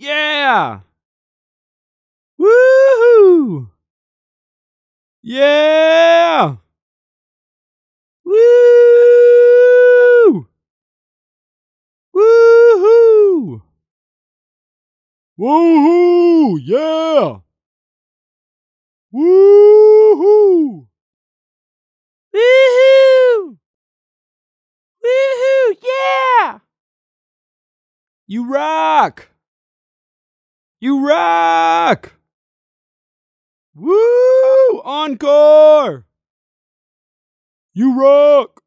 Yeah. Woohoo. Yeah. Woo. Woohoo. Woohoo. Yeah. Woohoo. Woohoo. Woohoo. Yeah. You rock! You rock! Woo! Encore! You rock!